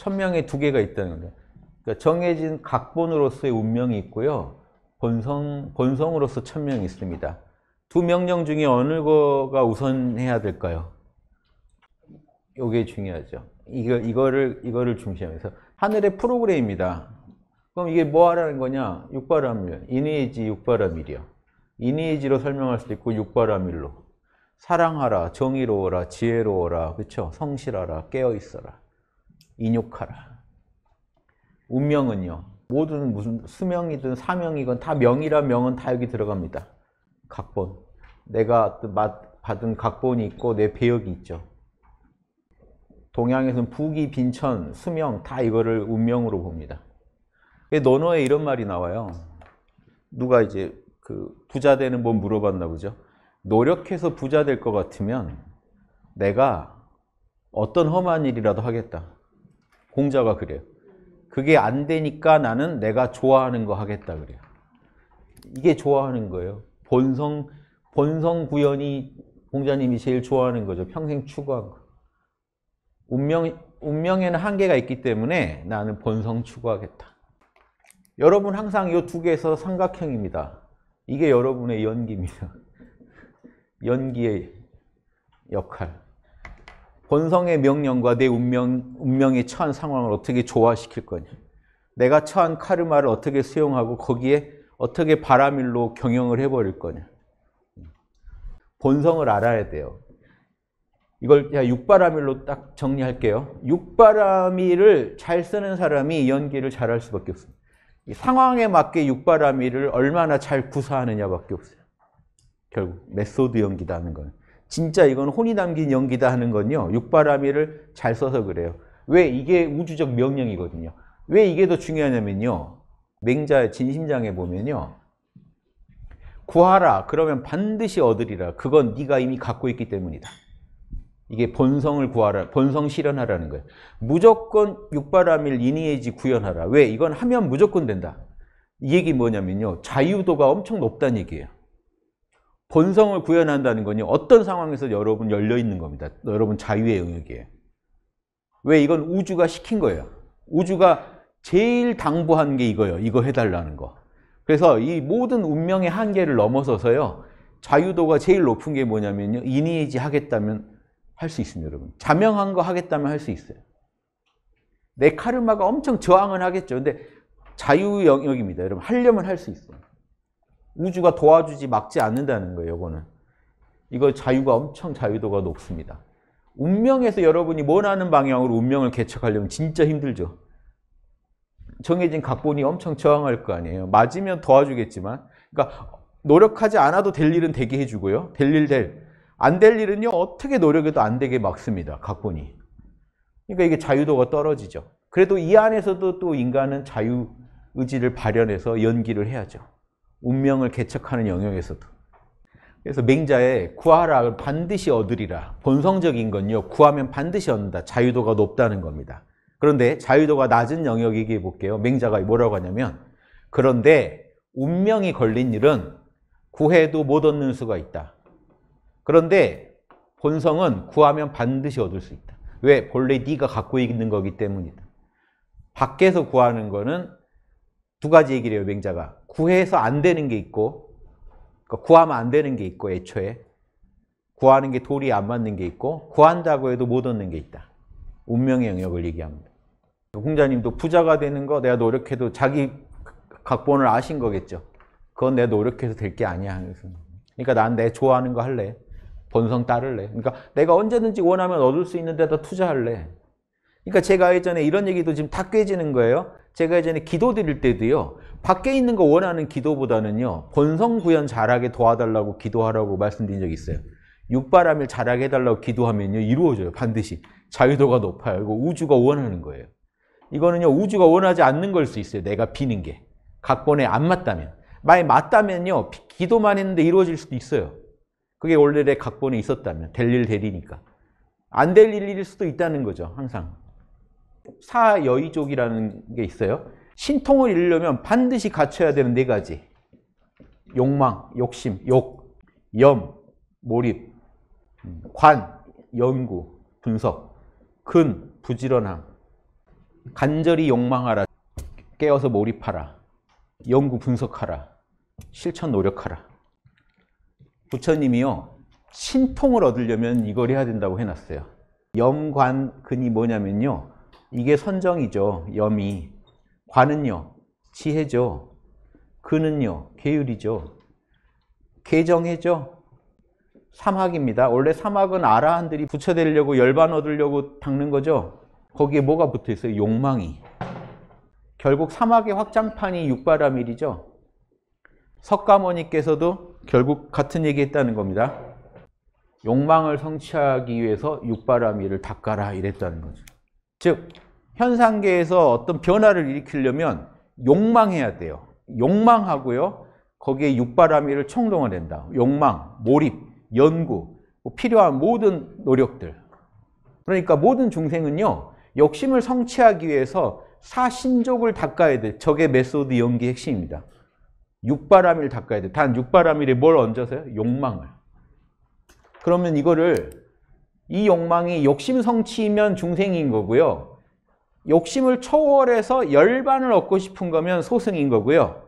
천명의 두 개가 있다는 거예요. 그러니까 정해진 각본으로서의 운명이 있고요. 본성, 본성으로서 천명이 있습니다. 두 명령 중에 어느 거가 우선해야 될까요? 이게 중요하죠. 이거, 이거를, 이거를 중시하서 하늘의 프로그램입니다. 그럼 이게 뭐 하라는 거냐? 육바라밀. 이니에지 육바라밀이요. 이니에지로 설명할 수도 있고, 육바라밀로. 사랑하라, 정의로워라, 지혜로워라, 그쵸? 성실하라, 깨어있어라. 인욕하라. 운명은요. 모든 무슨 수명이든 사명이건 다 명이라 명은 다 여기 들어갑니다. 각본. 내가 받은 각본이 있고 내 배역이 있죠. 동양에서는 부귀 빈천, 수명 다 이거를 운명으로 봅니다. 그 논어에 이런 말이 나와요. 누가 이제 그 부자 되는 법 물어봤나 보죠. 노력해서 부자 될 것 같으면 내가 어떤 험한 일이라도 하겠다. 공자가 그래요. 그게 안 되니까 나는 내가 좋아하는 거 하겠다 그래요. 이게 좋아하는 거예요. 본성 본성 구현이 공자님이 제일 좋아하는 거죠. 평생 추구한 거. 운명 운명에는 한계가 있기 때문에 나는 본성 추구하겠다. 여러분 항상 이 두 개에서 삼각형입니다. 이게 여러분의 연기입니다. 연기의 역할. 본성의 명령과 내 운명, 운명이 처한 상황을 어떻게 조화시킬 거냐. 내가 처한 카르마를 어떻게 수용하고 거기에 어떻게 바람일로 경영을 해버릴 거냐. 본성을 알아야 돼요. 이걸 야 육바람일로 딱 정리할게요. 육바람일을 잘 쓰는 사람이 연기를 잘 할 수밖에 없습니다. 상황에 맞게 육바람일을 얼마나 잘 구사하느냐밖에 없어요. 결국 메소드 연기다 하는 거예요. 진짜 이건 혼이 담긴 연기다 하는 건요. 육바라밀를잘 써서 그래요. 왜 이게 우주적 명령이거든요. 왜 이게 더 중요하냐면요. 맹자의 진심장에 보면요. 구하라 그러면 반드시 얻으리라. 그건 네가 이미 갖고 있기 때문이다. 이게 본성을 구하라, 본성 실현하라는 거예요. 무조건 육바라밀 이니에지 구현하라. 왜? 이건 하면 무조건 된다. 이 얘기 뭐냐면요. 자유도가 엄청 높다는 얘기예요. 본성을 구현한다는 건요. 어떤 상황에서 여러분 열려 있는 겁니다. 여러분 자유의 영역이에요. 왜 이건 우주가 시킨 거예요. 우주가 제일 당부한 게 이거예요. 이거 해달라는 거. 그래서 이 모든 운명의 한계를 넘어서서요. 자유도가 제일 높은 게 뭐냐면요. 이니에이지 하겠다면 할 수 있습니다, 여러분. 자명한 거 하겠다면 할 수 있어요. 내 카르마가 엄청 저항을 하겠죠. 근데 자유 영역입니다, 여러분. 하려면 할 수 있어요. 우주가 도와주지 막지 않는다는 거예요, 이거는. 이거 자유가 엄청 자유도가 높습니다. 운명에서 여러분이 원하는 방향으로 운명을 개척하려면 진짜 힘들죠. 정해진 각본이 엄청 저항할 거 아니에요. 맞으면 도와주겠지만. 그러니까 노력하지 않아도 될 일은 되게 해주고요. 될 일 될. 안 될 일은요, 어떻게 노력해도 안 되게 막습니다. 각본이. 그러니까 이게 자유도가 떨어지죠. 그래도 이 안에서도 또 인간은 자유 의지를 발현해서 연기를 해야죠. 운명을 개척하는 영역에서도. 그래서 맹자의 구하라 반드시 얻으리라. 본성적인 건요. 구하면 반드시 얻는다. 자유도가 높다는 겁니다. 그런데 자유도가 낮은 영역 얘기해 볼게요. 맹자가 뭐라고 하냐면 그런데 운명이 걸린 일은 구해도 못 얻는 수가 있다. 그런데 본성은 구하면 반드시 얻을 수 있다. 왜? 본래 네가 갖고 있는 거기 때문이다. 밖에서 구하는 거는 두 가지 얘기를 해요, 맹자가. 구해서 안 되는 게 있고, 그러니까 구하면 안 되는 게 있고, 애초에. 구하는 게 도리에 안 맞는 게 있고, 구한다고 해도 못 얻는 게 있다. 운명의 영역을 얘기합니다. 홍자님도 부자가 되는 거 내가 노력해도 자기 각본을 아신 거겠죠. 그건 내가 노력해서 될 게 아니야. 하면서. 그러니까 난 내 좋아하는 거 할래. 본성 따를래. 그러니까 내가 언제든지 원하면 얻을 수 있는 데다 투자할래. 그러니까 제가 예전에 이런 얘기도 지금 다 깨지는 거예요. 제가 예전에 기도 드릴 때도요. 밖에 있는 거 원하는 기도보다는요. 본성 구현 잘하게 도와달라고 기도하라고 말씀드린 적이 있어요. 육바람을 잘하게 해달라고 기도하면요. 이루어져요. 반드시. 자유도가 높아요. 이거 우주가 원하는 거예요. 이거는요. 우주가 원하지 않는 걸 수 있어요. 내가 비는 게. 각본에 안 맞다면. 만약 맞다면요. 기도만 했는데 이루어질 수도 있어요. 그게 원래 내 각본에 있었다면. 될 일 되리니까. 안 될 일일 수도 있다는 거죠. 항상. 사여의족이라는 게 있어요. 신통을 이루려면 반드시 갖춰야 되는 네 가지. 욕망, 욕심, 욕, 염, 몰입, 음, 관, 연구, 분석, 근, 부지런함, 간절히 욕망하라, 깨어서 몰입하라, 연구 분석하라, 실천 노력하라. 부처님이요, 신통을 얻으려면 이걸 해야 된다고 해놨어요. 염관근이 뭐냐면요, 이게 선정이죠. 염이. 관은요. 지혜죠. 그는요 계율이죠. 계정해죠. 삼학입니다. 원래 삼학은 아라한들이 붙여대려고 열반 얻으려고 닦는 거죠. 거기에 뭐가 붙어 있어요? 욕망이. 결국 삼학의 확장판이 육바라밀이죠. 석가모니께서도 결국 같은 얘기했다는 겁니다. 욕망을 성취하기 위해서 육바라밀을 닦아라 이랬다는 거죠. 즉 현상계에서 어떤 변화를 일으키려면 욕망해야 돼요. 욕망하고요. 거기에 육바라밀을 총동을 낸다. 욕망, 몰입, 연구, 뭐 필요한 모든 노력들. 그러니까 모든 중생은요. 욕심을 성취하기 위해서 사신족을 닦아야 돼. 저게 메소드 연기 핵심입니다. 육바라밀 닦아야 돼. 단 육바라밀에 뭘 얹어서요? 욕망을. 그러면 이거를 이 욕망이 욕심 성취면 중생인 거고요. 욕심을 초월해서 열반을 얻고 싶은 거면 소승인 거고요.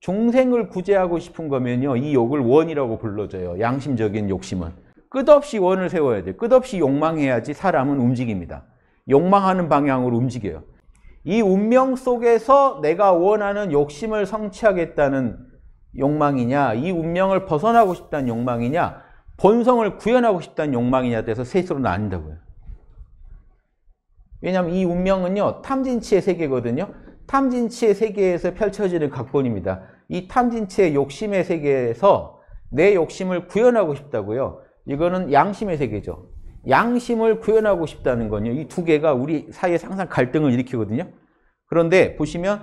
중생을 구제하고 싶은 거면요. 이 욕을 원이라고 불러줘요. 양심적인 욕심은. 끝없이 원을 세워야 돼요. 끝없이 욕망해야지 사람은 움직입니다. 욕망하는 방향으로 움직여요. 이 운명 속에서 내가 원하는 욕심을 성취하겠다는 욕망이냐, 이 운명을 벗어나고 싶다는 욕망이냐, 본성을 구현하고 싶다는 욕망이냐 에대해서 셋으로 나뉜다고요. 왜냐하면 이 운명은요. 탐진치의 세계거든요. 탐진치의 세계에서 펼쳐지는 각본입니다. 이 탐진치의 욕심의 세계에서 내 욕심을 구현하고 싶다고요. 이거는 양심의 세계죠. 양심을 구현하고 싶다는 건요. 이 두 개가 우리 사이에 항상 갈등을 일으키거든요. 그런데 보시면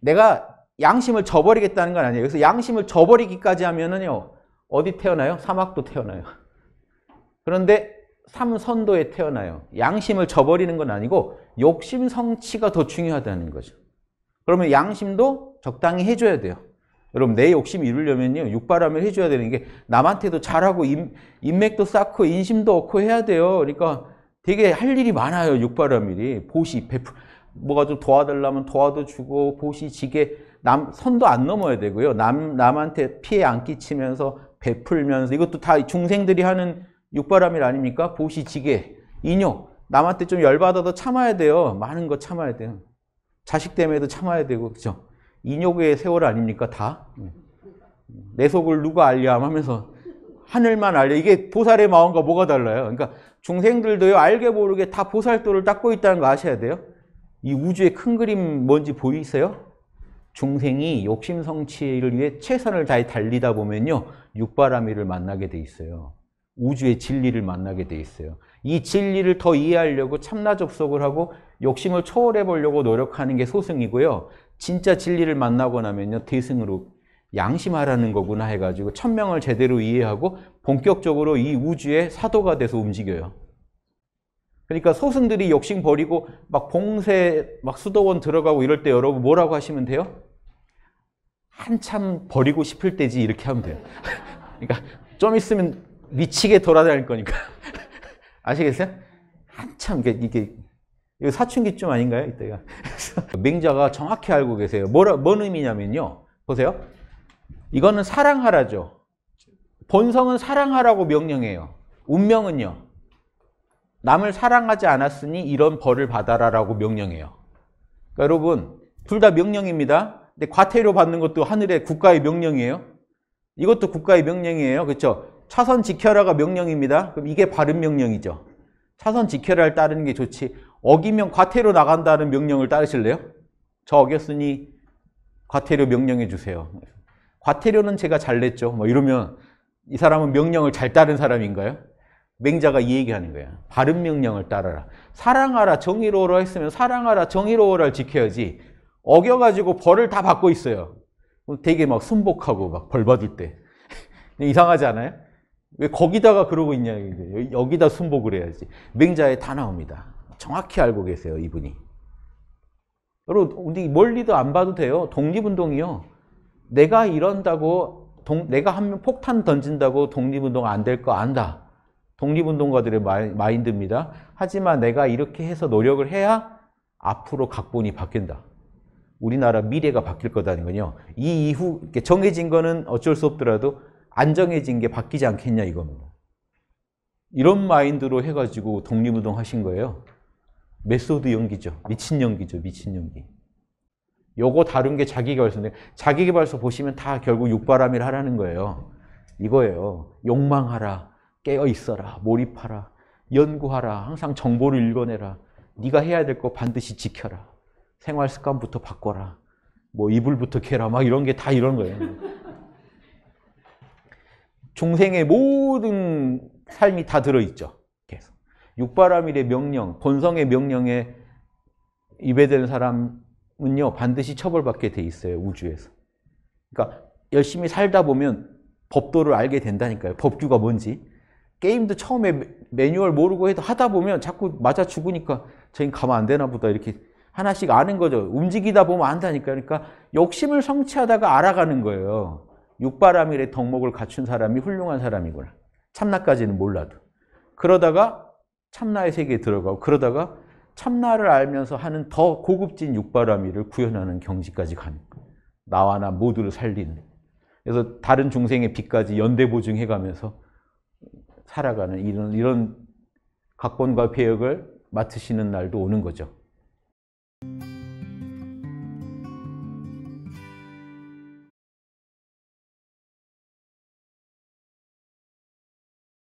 내가 양심을 저버리겠다는 건 아니에요. 그래서 양심을 저버리기까지 하면은요. 어디 태어나요? 사막도 태어나요. 그런데 삼선도에 태어나요. 양심을 저버리는 건 아니고 욕심 성취가 더 중요하다는 거죠. 그러면 양심도 적당히 해줘야 돼요. 여러분 내 욕심 이루려면요 육바람을 해줘야 되는 게 남한테도 잘하고 인, 인맥도 쌓고 인심도 얻고 해야 돼요. 그러니까 되게 할 일이 많아요 육바람일이 보시 베풀 뭐가 좀 도와달라면 도와도 주고 보시 지게 남 선도 안 넘어야 되고요. 남 남한테 피해 안 끼치면서 베풀면서 이것도 다 중생들이 하는 육바람일 아닙니까? 보시지게, 인욕. 남한테 좀 열받아도 참아야 돼요. 많은 거 참아야 돼요. 자식 때문에도 참아야 되고 그죠? 인욕의 세월 아닙니까 다? 음. 내 속을 누가 알렴 하면서 하늘만 알려 이게 보살의 마음과 뭐가 달라요? 그러니까 중생들도요 알게 모르게 다 보살도를 닦고 있다는 거 아셔야 돼요. 이 우주의 큰 그림 뭔지 보이세요? 중생이 욕심 성취를 위해 최선을 다해 달리다 보면요. 육바라밀를 만나게 돼 있어요. 우주의 진리를 만나게 돼 있어요. 이 진리를 더 이해하려고 참나 접속을 하고 욕심을 초월해 보려고 노력하는 게 소승이고요. 진짜 진리를 만나고 나면요. 대승으로 양심하라는 거구나 해가지고 천명을 제대로 이해하고 본격적으로 이 우주의 사도가 돼서 움직여요. 그러니까 소승들이 욕심 버리고 막 봉쇄 막 수도원 들어가고 이럴 때 여러분 뭐라고 하시면 돼요? 한참 버리고 싶을 때지 이렇게 하면 돼요. 그러니까 좀 있으면 미치게 돌아다닐 거니까. 아시겠어요? 한참 이게, 이게 이거 사춘기쯤 아닌가요? 이때가. 맹자가 정확히 알고 계세요. 뭐라, 뭔 의미냐면요. 보세요. 이거는 사랑하라죠. 본성은 사랑하라고 명령해요. 운명은요. 남을 사랑하지 않았으니 이런 벌을 받아라라고 명령해요. 그러니까 여러분, 둘 다 명령입니다. 근데 과태료 받는 것도 하늘의 국가의 명령이에요. 이것도 국가의 명령이에요. 그렇죠? 차선 지켜라가 명령입니다. 그럼 이게 바른 명령이죠. 차선 지켜라를 따르는 게 좋지. 어기면 과태료 나간다는 명령을 따르실래요? 저 어겼으니 과태료 명령해 주세요. 과태료는 제가 잘 냈죠. 뭐 이러면 이 사람은 명령을 잘 따른 사람인가요? 맹자가 이 얘기하는 거예요. 바른 명령을 따라라 사랑하라, 정의로우라 했으면 사랑하라, 정의로우라를 지켜야지. 어겨가지고 벌을 다 받고 있어요. 되게 막 순복하고 막 벌 받을 때. 이상하지 않아요? 왜 거기다가 그러고 있냐. 여기다 순복을 해야지. 맹자에 다 나옵니다. 정확히 알고 계세요, 이분이. 여러분, 우리 멀리도 안 봐도 돼요. 독립운동이요. 내가 이런다고, 동, 내가 한 명 폭탄 던진다고 독립운동 안 될 거 안다. 독립운동가들의 마인드입니다. 하지만 내가 이렇게 해서 노력을 해야 앞으로 각본이 바뀐다. 우리나라 미래가 바뀔 거다는 건요이 이후 정해진 거는 어쩔 수 없더라도 안 정해진 게 바뀌지 않겠냐 이겁니다. 이런 마인드로 해가지고 독립운동 하신 거예요. 메소드 연기죠. 미친 연기죠. 미친 연기. 요거 다른 게 자기개발서인데 자기개발서 보시면 다 결국 육바람이라 하라는 거예요. 이거예요. 욕망하라. 깨어있어라. 몰입하라. 연구하라. 항상 정보를 읽어내라. 네가 해야 될 거 반드시 지켜라. 생활 습관부터 바꿔라. 뭐 이불부터 캐라. 막 이런 게 다 이런 거예요. 중생의 모든 삶이 다 들어있죠. 계속. 육바라밀의 명령, 본성의 명령에 입에되는 사람은요, 반드시 처벌받게 돼 있어요, 우주에서. 그러니까 열심히 살다 보면 법도를 알게 된다니까요. 법규가 뭔지. 게임도 처음에 매뉴얼 모르고 해도 하다 보면 자꾸 맞아 죽으니까 저희 가면 안 되나 보다 이렇게 하나씩 아는 거죠. 움직이다 보면 안다니까. 그러니까 욕심을 성취하다가 알아가는 거예요. 육바람일의 덕목을 갖춘 사람이 훌륭한 사람이구나. 참나까지는 몰라도. 그러다가 참나의 세계에 들어가고 그러다가 참나를 알면서 하는 더 고급진 육바람일을 구현하는 경지까지 가는 거예요. 나와 나 모두를 살리는. 그래서 다른 중생의 빛까지 연대보증해 가면서 살아가는 이런, 이런 각본과 배역을 맡으시는 날도 오는 거죠. Thank you.